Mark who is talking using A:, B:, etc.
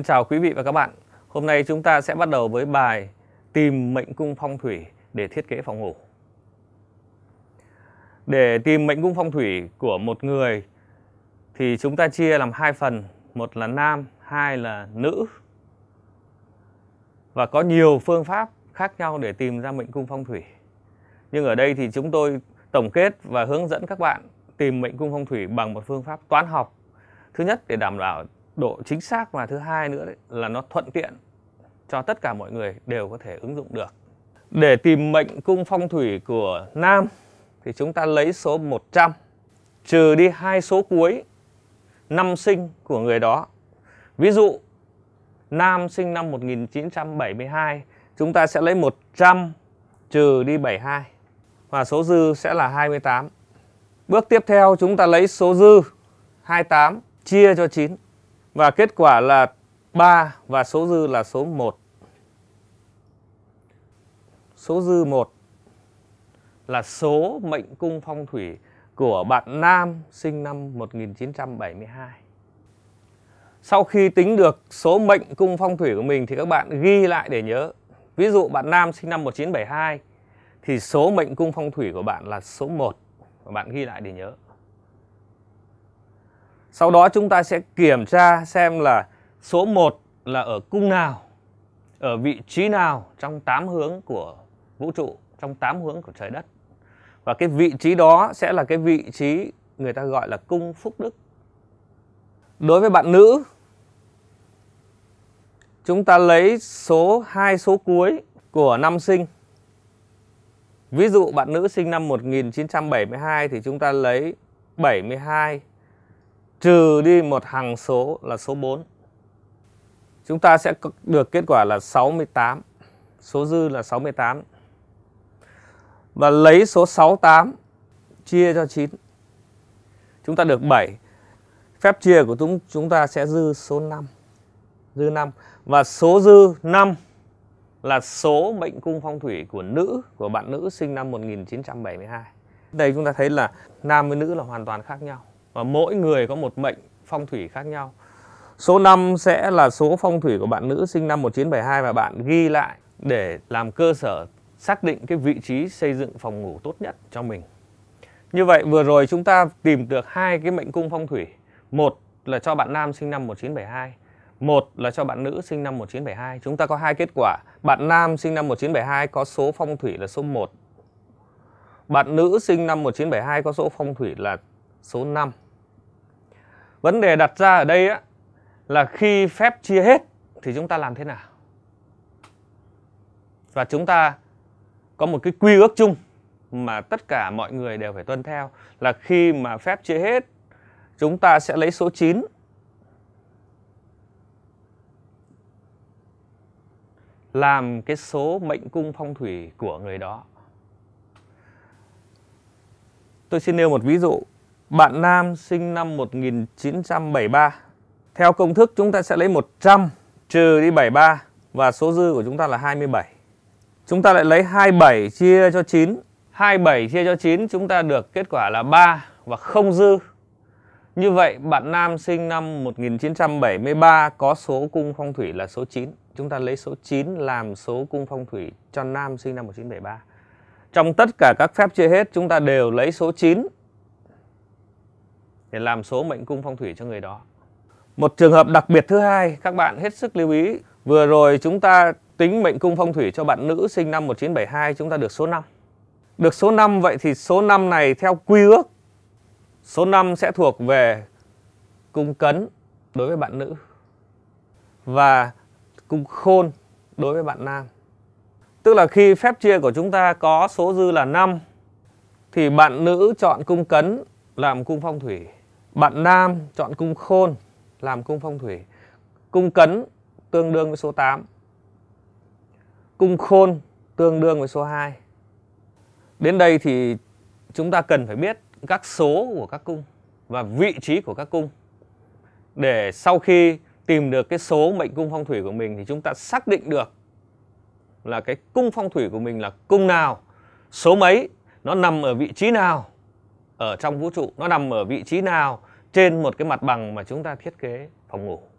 A: Xin chào quý vị và các bạn. Hôm nay chúng ta sẽ bắt đầu với bài tìm mệnh cung phong thủy để thiết kế phòng ngủ. Để tìm mệnh cung phong thủy của một người thì chúng ta chia làm hai phần, một là nam, hai là nữ. Và có nhiều phương pháp khác nhau để tìm ra mệnh cung phong thủy. Nhưng ở đây thì chúng tôi tổng kết và hướng dẫn các bạn tìm mệnh cung phong thủy bằng một phương pháp toán học. Thứ nhất để đảm bảo độ chính xác và thứ hai nữa đấy, là nó thuận tiện cho tất cả mọi người đều có thể ứng dụng được. Để tìm mệnh cung phong thủy của nam thì chúng ta lấy số 100 trừ đi hai số cuối năm sinh của người đó. Ví dụ nam sinh năm 1972 chúng ta sẽ lấy 100 trừ đi 72 và số dư sẽ là 28. Bước tiếp theo chúng ta lấy số dư 28 chia cho 9. Và kết quả là 3 và số dư là số 1. Số dư 1 là số mệnh cung phong thủy của bạn Nam sinh năm 1972. Sau khi tính được số mệnh cung phong thủy của mình thì các bạn ghi lại để nhớ. Ví dụ bạn Nam sinh năm 1972 thì số mệnh cung phong thủy của bạn là số 1 và bạn ghi lại để nhớ. Sau đó chúng ta sẽ kiểm tra xem là số 1 là ở cung nào, ở vị trí nào trong 8 hướng của vũ trụ, trong 8 hướng của trái đất. Và cái vị trí đó sẽ là cái vị trí người ta gọi là cung phúc đức. Đối với bạn nữ, chúng ta lấy số hai số cuối của năm sinh. Ví dụ bạn nữ sinh năm 1972 thì chúng ta lấy 72 trừ đi một hàng số là số 4. Chúng ta sẽ được kết quả là 68. Số dư là 68. Và lấy số 68 chia cho 9. Chúng ta được 7. Phép chia của chúng chúng ta sẽ dư số 5. Dư 5 và số dư 5 là số mệnh cung phong thủy của nữ của bạn nữ sinh năm 1972. Đây chúng ta thấy là nam với nữ là hoàn toàn khác nhau và mỗi người có một mệnh phong thủy khác nhau. Số 5 sẽ là số phong thủy của bạn nữ sinh năm 1972 và bạn ghi lại để làm cơ sở xác định cái vị trí xây dựng phòng ngủ tốt nhất cho mình. Như vậy vừa rồi chúng ta tìm được hai cái mệnh cung phong thủy. Một là cho bạn nam sinh năm 1972, một là cho bạn nữ sinh năm 1972. Chúng ta có hai kết quả. Bạn nam sinh năm 1972 có số phong thủy là số 1. Bạn nữ sinh năm 1972 có số phong thủy là số 5 Vấn đề đặt ra ở đây á, là khi phép chia hết thì chúng ta làm thế nào? Và chúng ta có một cái quy ước chung mà tất cả mọi người đều phải tuân theo là khi mà phép chia hết chúng ta sẽ lấy số 9 làm cái số mệnh cung phong thủy của người đó. Tôi xin nêu một ví dụ bạn nam sinh năm 1973. Theo công thức chúng ta sẽ lấy 100 trừ đi 73 và số dư của chúng ta là 27. Chúng ta lại lấy 27 chia cho 9. 27 chia cho 9 chúng ta được kết quả là 3 và không dư. Như vậy bạn nam sinh năm 1973 có số cung phong thủy là số 9. Chúng ta lấy số 9 làm số cung phong thủy cho nam sinh năm 1973. Trong tất cả các phép chia hết chúng ta đều lấy số 9 để làm số mệnh cung phong thủy cho người đó. Một trường hợp đặc biệt thứ hai, các bạn hết sức lưu ý. Vừa rồi chúng ta tính mệnh cung phong thủy cho bạn nữ sinh năm 1972 chúng ta được số 5. Được số 5 vậy thì số 5 này theo quy ước số 5 sẽ thuộc về cung cấn đối với bạn nữ và cung khôn đối với bạn nam. Tức là khi phép chia của chúng ta có số dư là 5 thì bạn nữ chọn cung cấn làm cung phong thủy bạn nam chọn cung khôn làm cung phong thủy. Cung cấn tương đương với số 8. Cung khôn tương đương với số 2. Đến đây thì chúng ta cần phải biết các số của các cung và vị trí của các cung. Để sau khi tìm được cái số mệnh cung phong thủy của mình thì chúng ta xác định được là cái cung phong thủy của mình là cung nào, số mấy, nó nằm ở vị trí nào ở trong vũ trụ nó nằm ở vị trí nào trên một cái mặt bằng mà chúng ta thiết kế phòng ngủ